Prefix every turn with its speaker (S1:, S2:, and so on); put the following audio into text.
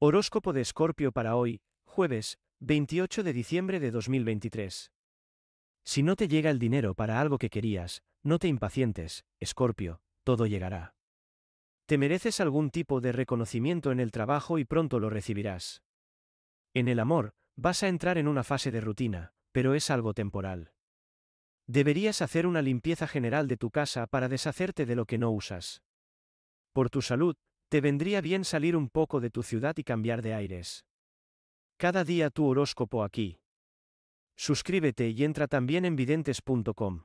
S1: Horóscopo de Escorpio para hoy, jueves, 28 de diciembre de 2023. Si no te llega el dinero para algo que querías, no te impacientes, Escorpio, todo llegará. Te mereces algún tipo de reconocimiento en el trabajo y pronto lo recibirás. En el amor, vas a entrar en una fase de rutina, pero es algo temporal. Deberías hacer una limpieza general de tu casa para deshacerte de lo que no usas. Por tu salud, te vendría bien salir un poco de tu ciudad y cambiar de aires. Cada día tu horóscopo aquí. Suscríbete y entra también en videntes.com.